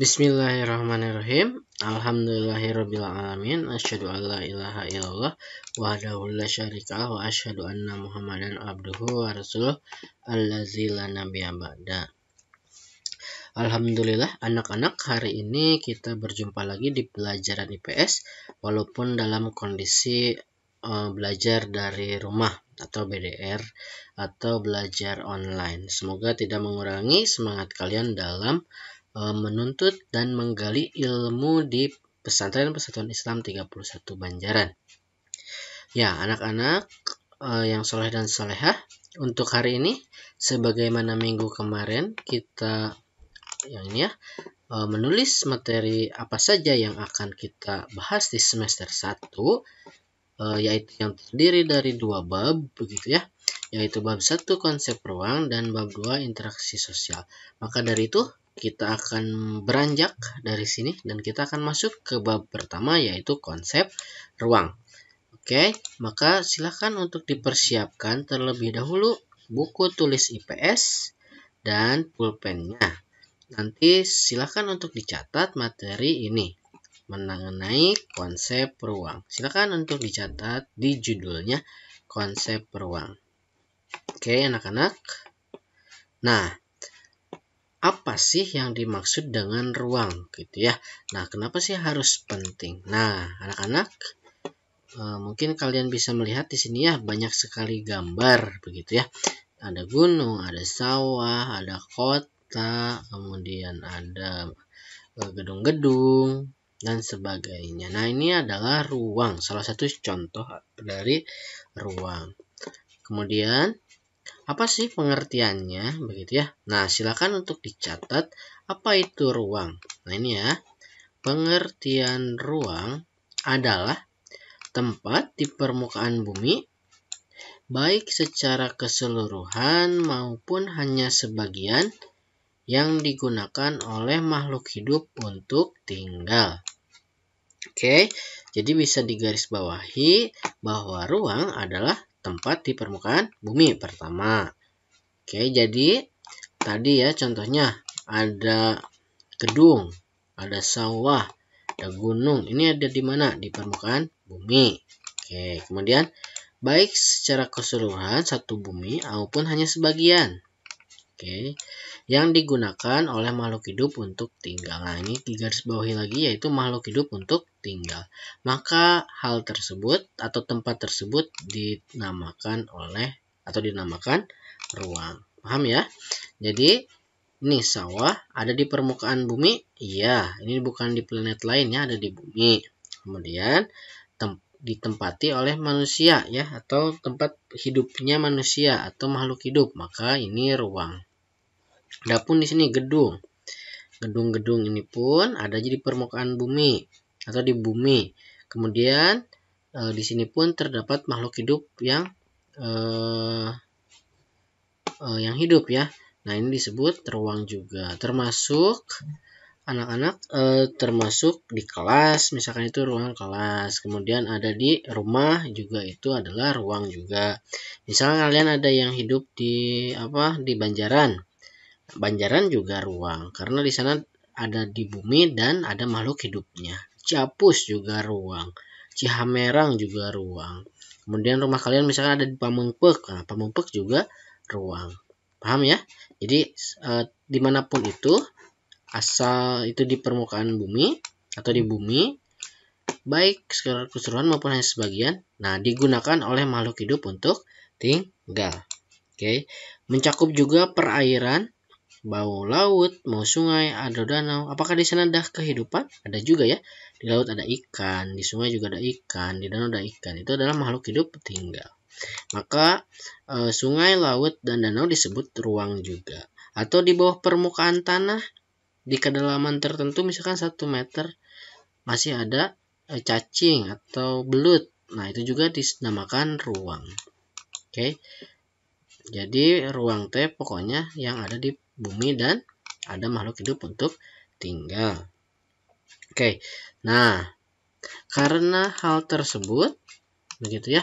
Bismillahirrahmanirrahim. Alhamdulillahirrahmanirrahim. Asyadu an la ilaha illallah. Wahdahu la syarika wa asyadu anna muhammadan abduhu wa rasuluh. Allazi la nabiya ba'da. Alhamdulillah anak-anak hari ini kita berjumpa lagi di pelajaran IPS. Walaupun dalam kondisi uh, belajar dari rumah atau BDR atau belajar online. Semoga tidak mengurangi semangat kalian dalam Eh, menuntut dan menggali ilmu di pesantren-pesantren Islam 31 Banjaran. Ya, anak-anak eh, yang soleh dan solehah, untuk hari ini, sebagaimana minggu kemarin, kita yang ini ya, eh, menulis materi apa saja yang akan kita bahas di semester 1, yaitu yang terdiri dari dua bab, begitu ya, yaitu bab satu konsep ruang dan bab dua interaksi sosial. Maka dari itu, kita akan beranjak dari sini dan kita akan masuk ke bab pertama yaitu konsep ruang. Oke, maka silakan untuk dipersiapkan terlebih dahulu buku tulis IPS dan pulpennya. Nanti silakan untuk dicatat materi ini mengenai konsep ruang. Silakan untuk dicatat di judulnya konsep ruang. Oke anak-anak. Nah, apa sih yang dimaksud dengan ruang gitu ya. Nah, kenapa sih harus penting? Nah, anak-anak e, mungkin kalian bisa melihat di sini ya banyak sekali gambar begitu ya. Ada gunung, ada sawah, ada kota, kemudian ada eh, gedung-gedung dan sebagainya. Nah, ini adalah ruang, salah satu contoh dari ruang. Kemudian apa sih pengertiannya begitu ya? Nah, silakan untuk dicatat apa itu ruang. Nah, ini ya. Pengertian ruang adalah tempat di permukaan bumi baik secara keseluruhan maupun hanya sebagian yang digunakan oleh makhluk hidup untuk tinggal. Oke, jadi bisa digarisbawahi bahwa ruang adalah tempat di permukaan bumi pertama. Oke, jadi tadi ya contohnya ada gedung, ada sawah, ada gunung. Ini ada di mana? Di permukaan bumi. Oke, kemudian baik secara keseluruhan satu bumi maupun hanya sebagian. Oke, yang digunakan oleh makhluk hidup untuk tinggal. Nah, ini garis bawahi lagi yaitu makhluk hidup untuk tinggal. Maka hal tersebut atau tempat tersebut dinamakan oleh atau dinamakan ruang. Paham ya? Jadi ini sawah ada di permukaan bumi? Iya, ini bukan di planet lain ya, ada di bumi. Kemudian tem ditempati oleh manusia ya atau tempat hidupnya manusia atau makhluk hidup, maka ini ruang. Adapun di sini gedung. Gedung-gedung ini pun ada di permukaan bumi atau di bumi. Kemudian e, di sini pun terdapat makhluk hidup yang e, e, yang hidup ya. Nah, ini disebut teruang juga. Termasuk anak-anak e, termasuk di kelas, misalkan itu ruang kelas. Kemudian ada di rumah juga itu adalah ruang juga. Misalnya kalian ada yang hidup di apa? di Banjaran. Banjaran juga ruang karena di sana ada di bumi dan ada makhluk hidupnya. Capus juga ruang, Cihamerang juga ruang. Kemudian rumah kalian misalkan ada di Pamungpek, nah, Pamengpek juga ruang. Paham ya? Jadi e, dimanapun itu, asal itu di permukaan bumi atau di bumi, baik secara keseluruhan maupun hanya sebagian, nah digunakan oleh makhluk hidup untuk tinggal. Oke, okay. mencakup juga perairan, bau laut, mau sungai, ada danau. Apakah di sana ada kehidupan? Ada juga ya. Di laut ada ikan, di sungai juga ada ikan, di danau ada ikan. Itu adalah makhluk hidup tinggal. Maka e, sungai, laut, dan danau disebut ruang juga. Atau di bawah permukaan tanah, di kedalaman tertentu misalkan 1 meter, masih ada e, cacing atau belut. Nah, itu juga dinamakan ruang. Oke. Jadi ruang t pokoknya yang ada di bumi dan ada makhluk hidup untuk tinggal. Oke, nah karena hal tersebut, begitu ya,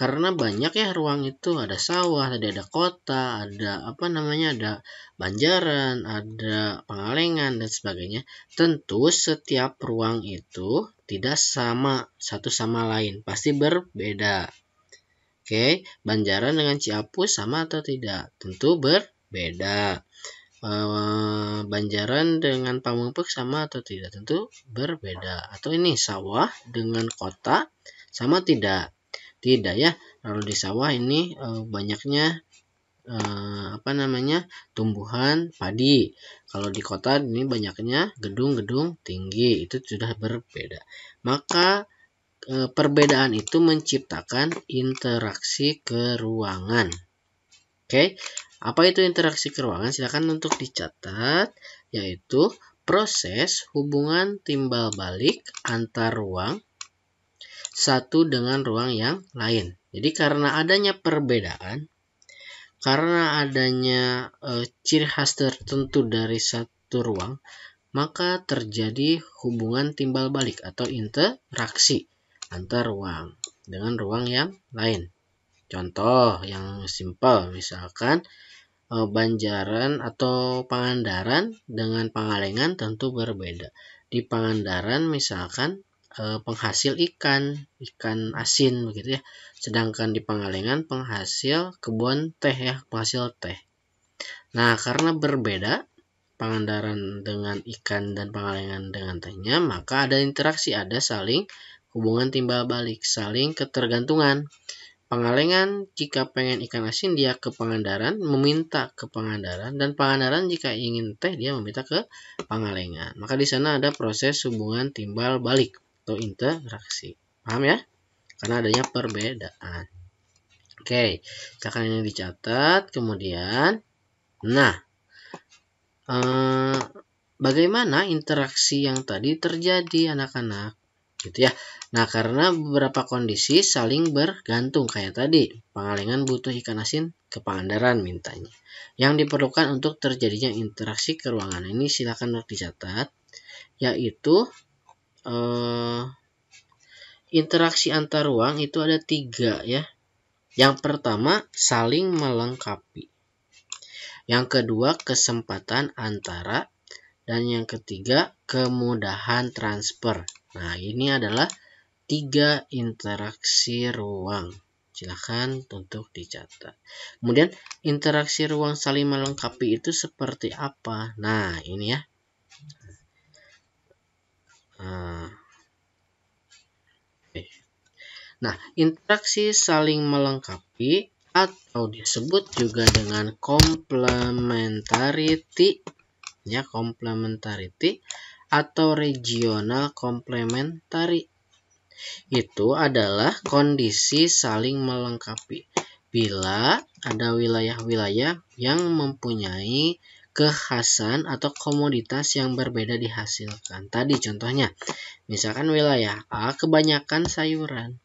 karena banyak ya ruang itu ada sawah, tadi ada kota, ada apa namanya, ada Banjaran, ada Pengalengan dan sebagainya. Tentu setiap ruang itu tidak sama satu sama lain, pasti berbeda. Oke, Banjaran dengan Ciapus sama atau tidak? Tentu berbeda. Banjaran dengan pamungpek sama atau tidak? Tentu berbeda. Atau ini sawah dengan kota sama tidak? Tidak ya. Lalu di sawah ini eh, banyaknya eh, apa namanya? tumbuhan padi. Kalau di kota ini banyaknya gedung-gedung tinggi. Itu sudah berbeda. Maka eh, perbedaan itu menciptakan interaksi keruangan Oke, apa itu interaksi keruangan? Silakan untuk dicatat, yaitu proses hubungan timbal balik antar ruang satu dengan ruang yang lain. Jadi karena adanya perbedaan, karena adanya e, ciri khas tertentu dari satu ruang, maka terjadi hubungan timbal balik atau interaksi antar ruang dengan ruang yang lain. Contoh yang simpel misalkan eh, Banjaran atau Pangandaran dengan Pangalengan tentu berbeda. Di Pangandaran misalkan eh, penghasil ikan, ikan asin begitu ya. Sedangkan di Pangalengan penghasil kebun teh ya, penghasil teh. Nah, karena berbeda Pangandaran dengan ikan dan Pangalengan dengan tehnya, maka ada interaksi, ada saling hubungan timbal balik, saling ketergantungan. Pangalengan jika pengen ikan asin dia ke Pangandaran, meminta ke Pangandaran dan Pangandaran jika ingin teh dia meminta ke Pangalengan. Maka di sana ada proses hubungan timbal balik atau interaksi. Paham ya? Karena adanya perbedaan. Oke, silahkan ini dicatat. Kemudian, nah, eh, bagaimana interaksi yang tadi terjadi anak-anak? gitu ya. Nah, karena beberapa kondisi saling bergantung kayak tadi, pengalengan butuh ikan asin ke Pangandaran mintanya. Yang diperlukan untuk terjadinya interaksi ke ruangan ini silakan dicatat yaitu eh, interaksi antar ruang itu ada tiga ya. Yang pertama saling melengkapi. Yang kedua kesempatan antara dan yang ketiga kemudahan transfer. Nah, ini adalah tiga interaksi ruang. Silahkan untuk dicatat. Kemudian, interaksi ruang saling melengkapi itu seperti apa? Nah, ini ya. Ah. Nah, interaksi saling melengkapi atau disebut juga dengan complementarity. Ya, complementarity atau regional complementary Itu adalah kondisi saling melengkapi bila ada wilayah-wilayah yang mempunyai kekhasan atau komoditas yang berbeda dihasilkan. Tadi contohnya, misalkan wilayah A kebanyakan sayuran,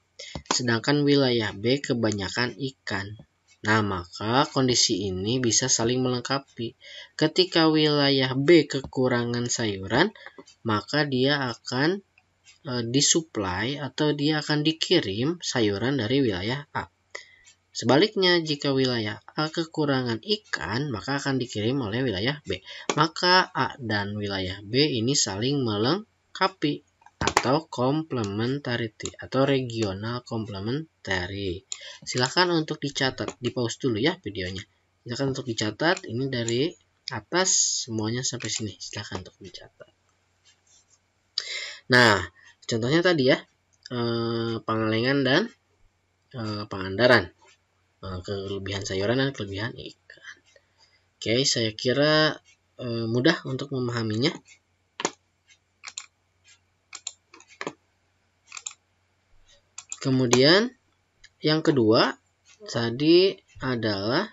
sedangkan wilayah B kebanyakan ikan. Nah, maka kondisi ini bisa saling melengkapi. Ketika wilayah B kekurangan sayuran, maka dia akan e, disuplai atau dia akan dikirim sayuran dari wilayah A. Sebaliknya, jika wilayah A kekurangan ikan, maka akan dikirim oleh wilayah B. Maka A dan wilayah B ini saling melengkapi atau complementarity atau regional complementarity materi. Silahkan untuk dicatat, di pause dulu ya videonya. Silahkan untuk dicatat, ini dari atas semuanya sampai sini. Silahkan untuk dicatat. Nah, contohnya tadi ya, eh, Pangalengan dan eh, Pangandaran. Eh, kelebihan sayuran dan kelebihan ikan. Oke, saya kira eh, mudah untuk memahaminya. Kemudian yang kedua tadi adalah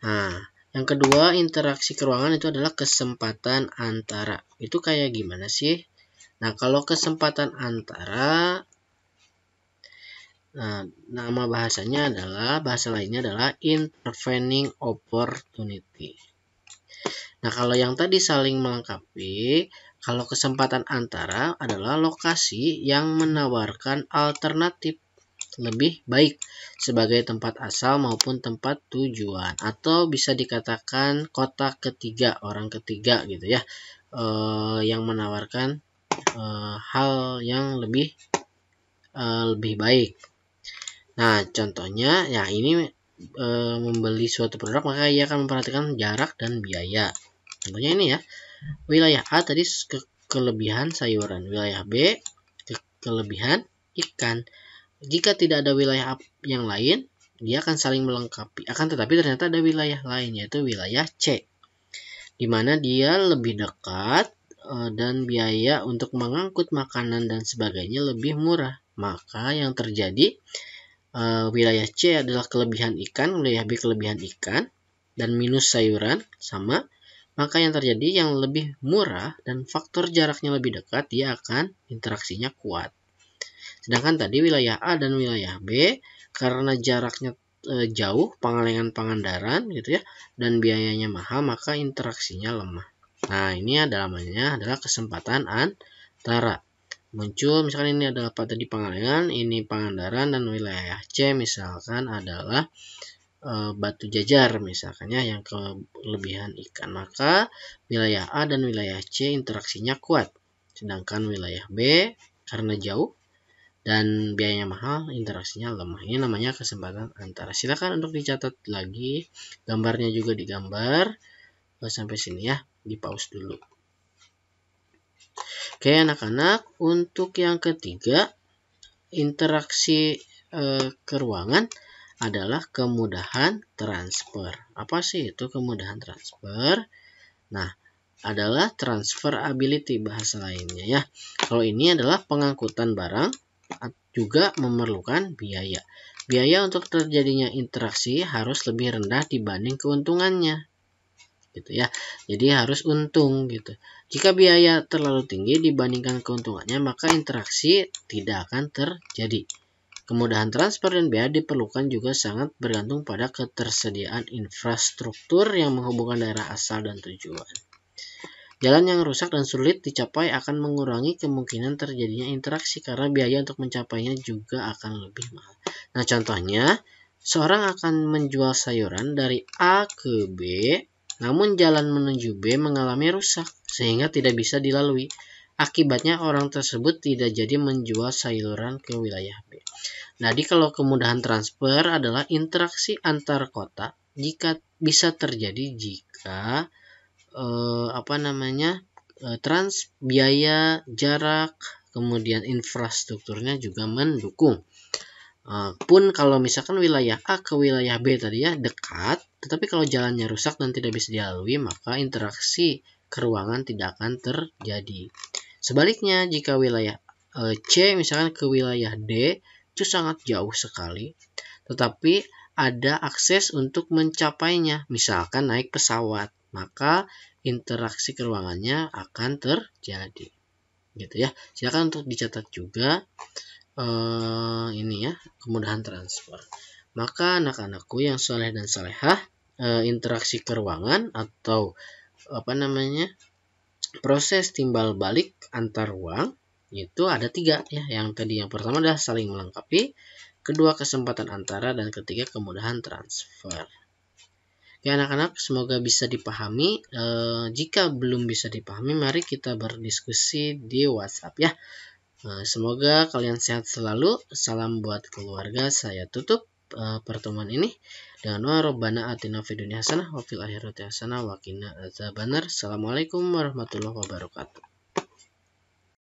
nah yang kedua interaksi keruangan itu adalah kesempatan antara itu kayak gimana sih nah kalau kesempatan antara nah, nama bahasanya adalah bahasa lainnya adalah intervening opportunity nah kalau yang tadi saling melengkapi kalau kesempatan antara adalah lokasi yang menawarkan alternatif lebih baik sebagai tempat asal maupun tempat tujuan atau bisa dikatakan kota ketiga orang ketiga gitu ya e, yang menawarkan e, hal yang lebih e, lebih baik nah contohnya ya ini membeli suatu produk maka ia akan memperhatikan jarak dan biaya contohnya ini ya Wilayah A tadi ke kelebihan sayuran, wilayah B ke kelebihan ikan. Jika tidak ada wilayah yang lain, dia akan saling melengkapi. Akan tetapi ternyata ada wilayah lain yaitu wilayah C. Di mana dia lebih dekat eh, dan biaya untuk mengangkut makanan dan sebagainya lebih murah. Maka yang terjadi eh, wilayah C adalah kelebihan ikan, wilayah B kelebihan ikan dan minus sayuran sama maka yang terjadi yang lebih murah dan faktor jaraknya lebih dekat dia akan interaksinya kuat. Sedangkan tadi wilayah A dan wilayah B karena jaraknya e, jauh pengalengan pangandaran gitu ya dan biayanya mahal maka interaksinya lemah. Nah, ini adalah namanya adalah kesempatan antara. Muncul misalkan ini adalah pada di Pangalengan, ini Pangandaran dan wilayah C misalkan adalah e, batu jajar misalkan ya yang kelebihan ikan maka wilayah A dan wilayah C interaksinya kuat sedangkan wilayah B karena jauh dan biayanya mahal interaksinya lemah ini namanya kesempatan antara silakan untuk dicatat lagi gambarnya juga digambar eh, sampai sini ya di pause dulu Oke anak-anak untuk yang ketiga interaksi e, ke ruangan adalah kemudahan transfer. Apa sih itu kemudahan transfer? Nah, adalah transferability bahasa lainnya ya. Kalau ini adalah pengangkutan barang juga memerlukan biaya. Biaya untuk terjadinya interaksi harus lebih rendah dibanding keuntungannya gitu ya. Jadi harus untung gitu. Jika biaya terlalu tinggi dibandingkan keuntungannya, maka interaksi tidak akan terjadi. Kemudahan transfer dan biaya diperlukan juga sangat bergantung pada ketersediaan infrastruktur yang menghubungkan daerah asal dan tujuan. Jalan yang rusak dan sulit dicapai akan mengurangi kemungkinan terjadinya interaksi karena biaya untuk mencapainya juga akan lebih mahal. Nah, contohnya, seorang akan menjual sayuran dari A ke B, namun jalan menuju B mengalami rusak sehingga tidak bisa dilalui. Akibatnya orang tersebut tidak jadi menjual sayuran ke wilayah B. Nah di kalau kemudahan transfer adalah interaksi antar kota jika bisa terjadi jika eh, apa namanya eh, trans biaya jarak kemudian infrastrukturnya juga mendukung. Eh, pun kalau misalkan wilayah A ke wilayah B tadi ya dekat, tetapi kalau jalannya rusak dan tidak bisa dilalui, maka interaksi keruangan tidak akan terjadi. Sebaliknya, jika wilayah eh, C misalkan ke wilayah D itu sangat jauh sekali, tetapi ada akses untuk mencapainya, misalkan naik pesawat, maka interaksi ke ruangannya akan terjadi. Gitu ya. Silakan untuk dicatat juga eh, ini ya, kemudahan transfer. Maka anak-anakku yang soleh dan salehah eh, interaksi ke ruangan atau apa namanya? proses timbal balik antar ruang itu ada tiga ya. Yang tadi yang pertama adalah saling melengkapi, kedua kesempatan antara, dan ketiga kemudahan transfer. Oke anak-anak, semoga bisa dipahami. E, jika belum bisa dipahami, mari kita berdiskusi di WhatsApp ya. E, semoga kalian sehat selalu. Salam buat keluarga. Saya tutup e, pertemuan ini dengan warobana atina fidunia dunya hasanah wa fil akhirati hasanah wa qina Assalamualaikum warahmatullahi wabarakatuh.